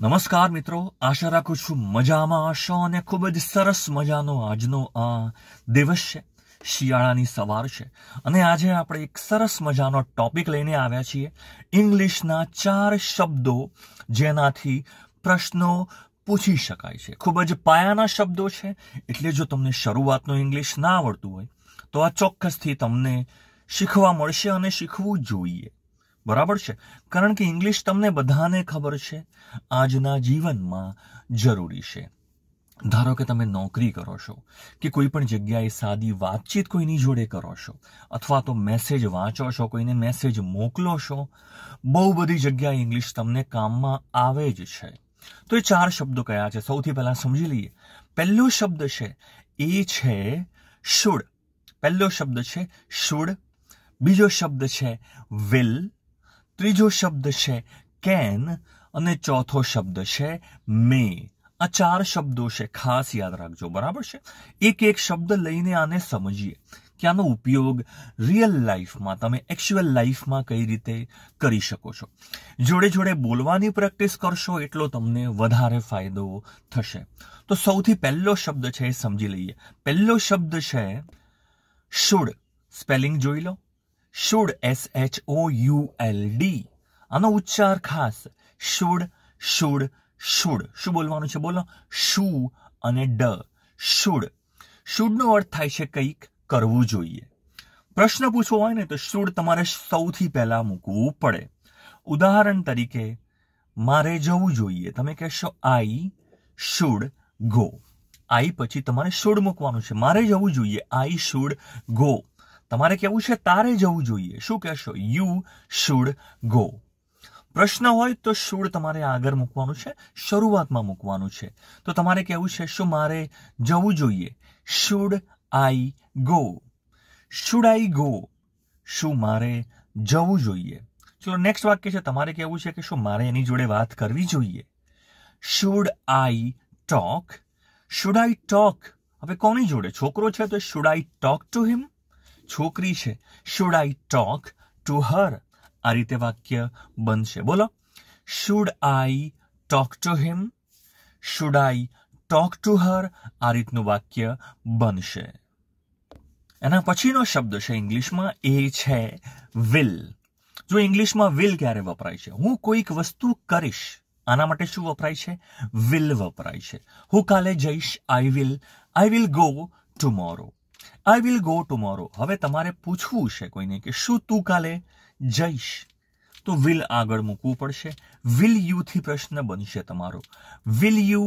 નમસ્કાર મિત્રો આશા રાખું છું મજામાં હશો અને ખૂબ જ સરસ મજાનો આજનો આ દિવસ છે શિયાળાની સવાર છે અને આજે આપણે એક સરસ મજાનો ટોપિક લઈને આવ્યા છીએ ઇંગ્લિશના ચાર શબ્દો જેનાથી પ્રશ્નો પૂછી શકાય છે ખૂબ જ પાયાના શબ્દો છે એટલે જો તમને શરૂઆતનું ઇંગ્લિશ ના આવડતું હોય તો આ ચોક્કસથી તમને શીખવા મળશે અને શીખવું જોઈએ બરાબર છે કારણ કે ઇંગ્લિશ તમને બધાને ખબર છે આજના જીવનમાં જરૂરી છે ધારો કે તમે નોકરી કરો છો કે કોઈ પણ જગ્યાએ સાદી વાતચીત કોઈની જોડે કરો છો અથવા તો મેસેજ વાંચો છો કોઈને મેસેજ મોકલો છો બહુ બધી જગ્યાએ ઇંગ્લિશ તમને કામમાં આવે જ છે તો એ ચાર શબ્દો કયા છે સૌથી પહેલાં સમજી લઈએ પહેલો શબ્દ છે એ છે શુડ પહેલો શબ્દ છે શુડ બીજો શબ્દ છે વિલ ત્રીજો શબ્દ છે કેન અને ચોથો શબ્દ છે મે આ ચાર શબ્દો છે ખાસ યાદ રાખજો બરાબર છે એક એક શબ્દ લઈને આને સમજીએ કે આનો ઉપયોગ રિયલ લાઈફમાં તમે એકચ્યુઅલ લાઈફમાં કઈ રીતે કરી શકો છો જોડે જોડે બોલવાની પ્રેક્ટિસ કરશો એટલો તમને વધારે ફાયદો થશે તો સૌથી પહેલો શબ્દ છે એ સમજી લઈએ પહેલો શબ્દ છે શુડ સ્પેલિંગ જોઈ લો should S H O U L D આનો ઉચ્ચાર ખાસ શુડ શુડ શુડ શું બોલવાનું છે બોલો શુ અને ડ શુડ શુડનો અર્થ થાય છે કંઈક કરવું જોઈએ પ્રશ્ન પૂછવો હોય ને તો શુડ તમારે સૌથી પહેલાં મૂકવું પડે ઉદાહરણ તરીકે મારે જવું જોઈએ તમે કહેશો આઈ શુડ ગો આઈ પછી તમારે શુડ મૂકવાનું છે મારે જવું જોઈએ આઈ શુડ ગો તમારે કહેવું છે તારે જવું જોઈએ શું કહેશો યુ શુડ ગો પ્રશ્ન હોય તો શુડ તમારે આગળ મૂકવાનું છે શરૂઆતમાં મૂકવાનું છે તો તમારે કહેવું છે શું મારે જવું જોઈએ should I go should I go શું મારે જવું જોઈએ ચલો નેક્સ્ટ વાક્ય છે તમારે કહેવું છે કે શું મારે એની જોડે વાત કરવી જોઈએ should I talk should I talk હવે કોની જોડે છોકરો છે તો should I talk to him છોકરી છે should I talk to her આ રીતે વાક્ય બનશે બોલો should I talk to him should I talk to her આ રીતનું વાક્ય બનશે એના પછીનો શબ્દ છે ઇંગ્લિશમાં એ છે વિલ જો ઇંગ્લિશમાં વિલ ક્યારે વપરાય છે હું કોઈક વસ્તુ કરીશ આના માટે શું વપરાય છે વિલ વપરાય છે હું કાલે જઈશ I will I will go tomorrow I will go tomorrow હવે તમારે પૂછવું છે કોઈને કે શું તું કાલે જઈશ તો વિલ આગળ મૂકવું પડશે વિલ યુ થી પ્રશ્ન બનશે તમારો will you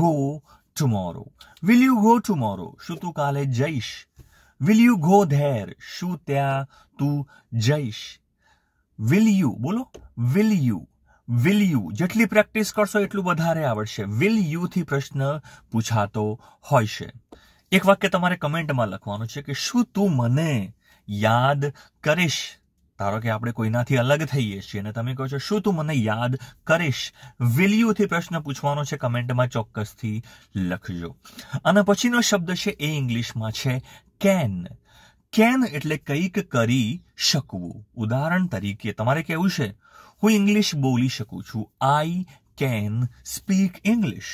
go tomorrow will you go tomorrow શું તું કાલે જઈશ વિલ યુ ગો ધેર શું ત્યાં તું જઈશ વિલ યુ બોલો વિલ યુ વિલ યુ જેટલી પ્રેક્ટિસ કરશો એટલું વધારે આવડશે વિલ યુ થી પ્રશ્ન પૂછાતો હોય છે એક વાક્ય તમારે કમેન્ટમાં લખવાનું છે કે શું તું મને યાદ કરીશ ધારો કે આપણે કોઈનાથી અલગ થઈએ છીએ અને તમે કહો છો શું તું મને યાદ કરીશ વિલ પ્રશ્ન પૂછવાનો છે કમેન્ટમાં ચોક્કસથી લખજો અને પછીનો શબ્દ છે એ ઇંગ્લિશમાં છે કેન કેન એટલે કંઈક કરી શકવું ઉદાહરણ તરીકે તમારે કેવું છે હું ઇંગ્લિશ બોલી શકું છું I can speak English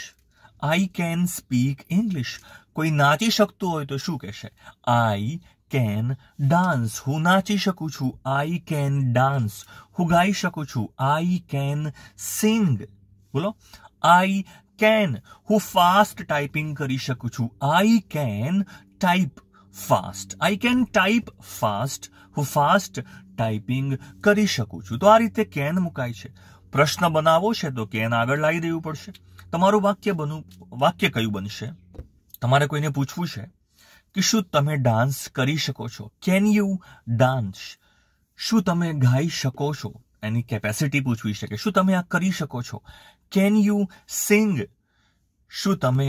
I can speak English કોઈ નાચી શકતો હોય તો શું કહેશે આઈ કેન ડાન્સ હું નાચી શકું છું આઈ કેન ડાન્સ હું ગાઈ શકું છું આઈ કેન સિંગ બોલો આઈ કેન હું ફાસ્ટ ટાઈપિંગ કરી શકું છું I can type fast I can type fast હું ફાસ્ટ ટાઈપિંગ કરી શકું છું તો આ રીતે કેન મુકાય છે પ્રશ્ન બનાવો છે તો કેન આગળ લાવી દેવું પડશે તમારું વાક્ય બનવું વાક્ય કયું બનશે તમારે કોઈને પૂછવું છે કે શું તમે ડાન્સ કરી શકો છો કેન યુ ડાન્સ શું તમે ગાઈ શકો છો એની કેપેસિટી પૂછવી શકે શું તમે આ કરી શકો છો કેન યુ સિંગ શું તમે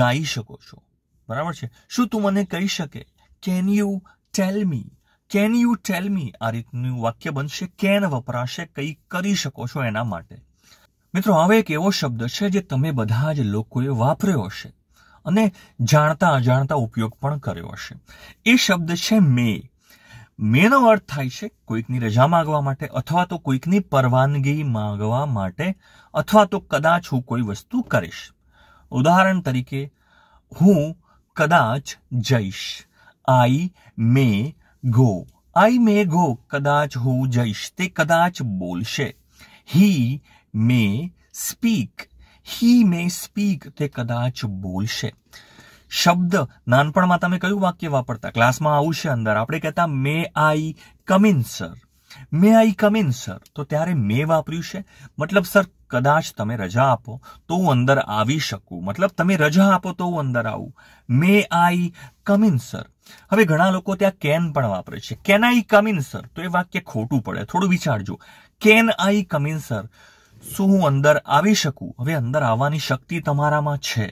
ગાઈ શકો છો બરાબર છે શું તું મને કહી શકે can you tell me can you tell me આ રીતનું વાક્ય બનશે કેન વપરાશે કંઈ કરી શકો છો એના માટે મિત્રો હવે એક એવો શબ્દ છે જે તમે બધા જ લોકોએ વાપર્યો હશે અને જાણતા અજાણતા ઉપયોગ પણ કર્યો હશે એ શબ્દ છે મે મેનો અર્થ થાય છે કોઈકની રજા માગવા માટે અથવા તો કોઈકની પરવાનગી માગવા માટે અથવા તો કદાચ હું કોઈ વસ્તુ કરીશ ઉદાહરણ તરીકે હું કદાચ જઈશ આઈ મે ગો આઈ મે ગો કદાચ હું જઈશ તે કદાચ બોલશે હી મે સ્પીક હી મે સ્પીક તે કદાચ બોલશે શબ્દ નાનપણમાં તમે કયું વાક્ય વાપરતા ક્લાસમાં આવશે અંદર આપણે કહેતા may I come in sir may I come in sir તો ત્યારે મે વાપર્યું છે મતલબ સર કદાચ તમે રજા આપો તો હું અંદર આવી શકું મતલબ તમે રજા આપો તો હું અંદર આવું મે આઈ કમિન સર હવે ઘણા લોકો ત્યાં કેન પણ વાપરે છે કેન આઈ કમિન સર તો એ વાક્ય ખોટું પડે થોડું વિચારજો કેન આઈ કમિન સર શું હું અંદર આવી શકું હવે અંદર આવવાની શક્તિ તમારામાં છે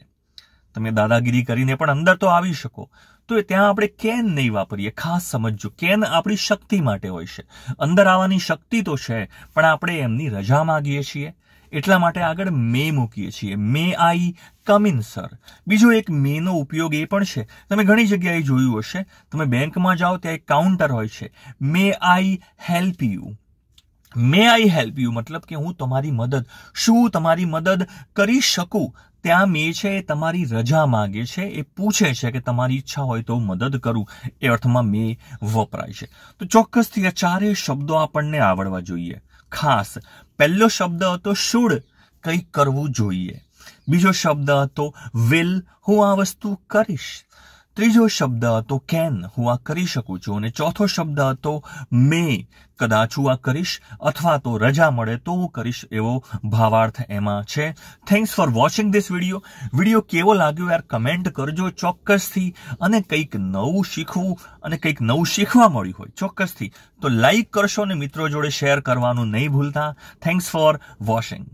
તમે દાદાગીરી કરીને પણ અંદર તો આવી શકો તો એ ત્યાં આપણે કેન નહીં વાપરીએ ખાસ સમજજો કેન આપણી શક્તિ માટે હોય છે અંદર આવવાની શક્તિ તો છે પણ આપણે એમની રજા માગીએ છીએ એટલા માટે આગળ મે મૂકીએ છીએ મે આઈ કમ ઇન સર બીજો એક મેનો ઉપયોગ એ પણ છે તમે ઘણી જગ્યાએ જોયું હશે તમે બેંકમાં જાઓ ત્યાં એક કાઉન્ટર હોય છે may I help you may I help you મતલબ કે હું તમારી મદદ શું તમારી મદદ કરી શકું ત્યાં મે છે એ તમારી રજા માગે છે એ પૂછે છે કે તમારી ઈચ્છા હોય તો મદદ કરું એ અર્થમાં મે વપરાય છે તો ચોક્કસથી આ ચારેય શબ્દો આપણને આવડવા જોઈએ ખાસ પહેલો શબ્દ હતો શુડ કંઈક કરવું જોઈએ બીજો શબ્દ હતો વિલ હું આ વસ્તુ કરીશ ત્રીજો શબ્દ હતો કેન હું આ કરી શકું છું અને ચોથો શબ્દ હતો મે કદાચ હું આ કરીશ અથવા તો રજા મળે તો હું કરીશ એવો ભાવાર્થ એમાં છે thanks for watching this video video કેવો લાગ્યો યાર કમેન્ટ કરજો ચોક્કસથી અને કંઈક નવું શીખવું અને કંઈક નવું શીખવા મળ્યું હોય ચોક્કસથી તો લાઈક કરશો અને મિત્રો જોડે શેર કરવાનું નહીં ભૂલતા થેન્ક્સ ફોર વોચિંગ